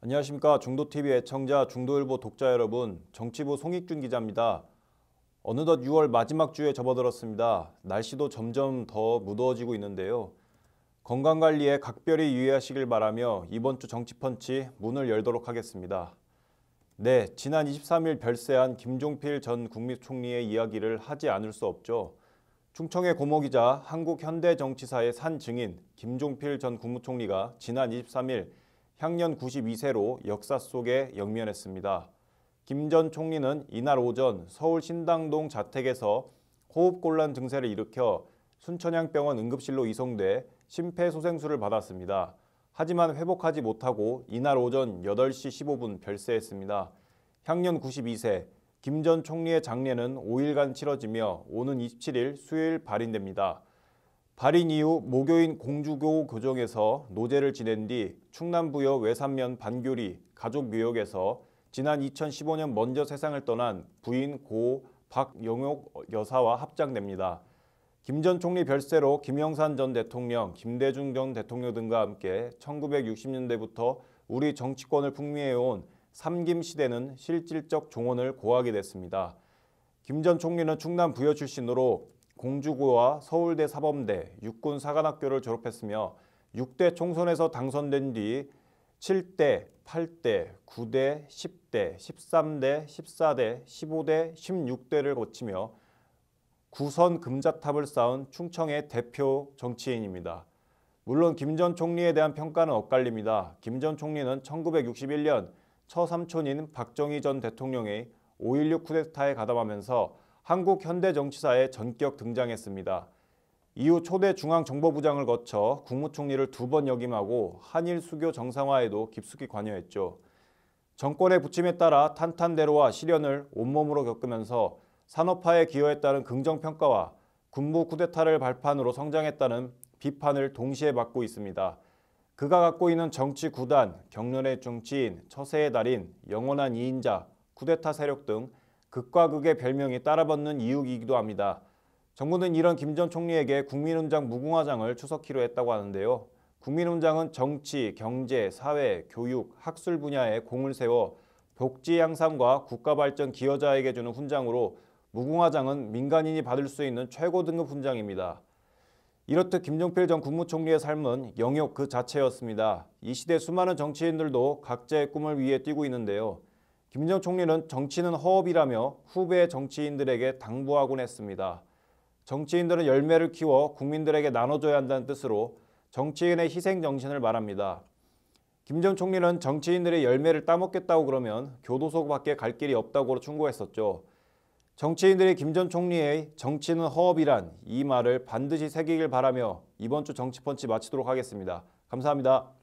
안녕하십니까 중도TV 애청자 중도일보 독자 여러분 정치부 송익준 기자입니다. 어느덧 6월 마지막 주에 접어들었습니다. 날씨도 점점 더 무더워지고 있는데요. 건강관리에 각별히 유의하시길 바라며 이번 주 정치펀치 문을 열도록 하겠습니다. 네, 지난 23일 별세한 김종필 전 국립총리의 이야기를 하지 않을 수 없죠. 충청의 고모기자 한국현대정치사의 산 증인 김종필 전 국무총리가 지난 23일 향년 92세로 역사 속에 영면했습니다. 김 전 총리는 이날 오전 서울 신당동 자택에서 호흡곤란 증세를 일으켜 순천향병원 응급실로 이송돼 심폐소생술을 받았습니다. 하지만 회복하지 못하고 이날 오전 8시 15분 별세했습니다. 향년 92세 김 전 총리의 장례는 5일간 치러지며 오는 27일 수요일 발인됩니다. 발인 이후 모교인 공주교 교정에서 노제를 지낸 뒤 충남부여 외산면 반교리 가족묘역에서 지난 2015년 먼저 세상을 떠난 부인 고 박영옥 여사와 합장됩니다김 전 총리 별세로 김영산 전 대통령, 김대중 전 대통령 등과 함께 1960년대부터 우리 정치권을 풍미해온 삼김 시대는 실질적 종언을 고하게 됐습니다. 김 전 총리는 충남 부여 출신으로 공주고와 서울대 사범대 육군사관학교를 졸업했으며 6대 총선에서 당선된 뒤 7대, 8대, 9대, 10대, 13대, 14대, 15대, 16대를 거치며 구선 금자탑을 쌓은 충청의 대표 정치인입니다. 물론 김전 총리에 대한 평가는 엇갈립니다. 김전 총리는 1961년 처삼촌인 박정희 전 대통령의 5.16 쿠데타에 가담하면서 한국 현대 정치사에 전격 등장했습니다. 이후 초대 중앙정보부장을 거쳐 국무총리를 두 번 역임하고 한일 수교 정상화에도 깊숙이 관여했죠. 정권의 부침에 따라 탄탄대로와 시련을 온몸으로 겪으면서 산업화에 기여했다는 긍정평가와 군부 쿠데타를 발판으로 성장했다는 비판을 동시에 받고 있습니다. 그가 갖고 있는 정치 구단, 경륜의 정치인, 처세의 달인, 영원한 이인자, 쿠데타 세력 등 극과 극의 별명이 따라붙는 이유이기도 합니다. 정부는 이런 김 전 총리에게 국민훈장 무궁화장을 추석키로 했다고 하는데요. 국민훈장은 정치, 경제, 사회, 교육, 학술 분야에 공을 세워 복지 향상과 국가 발전 기여자에게 주는 훈장으로 무궁화장은 민간인이 받을 수 있는 최고 등급 훈장입니다. 이렇듯 김종필 전 국무총리의 삶은 영역 그 자체였습니다. 이 시대 수많은 정치인들도 각자의 꿈을 위해 뛰고 있는데요. 김민정 총리는 정치는 허업이라며 후배 정치인들에게 당부하곤 했습니다. 정치인들은 열매를 키워 국민들에게 나눠줘야 한다는 뜻으로 정치인의 희생 정신을 말합니다. 김 전 총리는 정치인들의 열매를 따먹겠다고 그러면 교도소 밖에 갈 길이 없다고 충고했었죠. 정치인들이 김 전 총리의 정치는 허업이란 이 말을 반드시 새기길 바라며 이번 주 정치펀치 마치도록 하겠습니다. 감사합니다.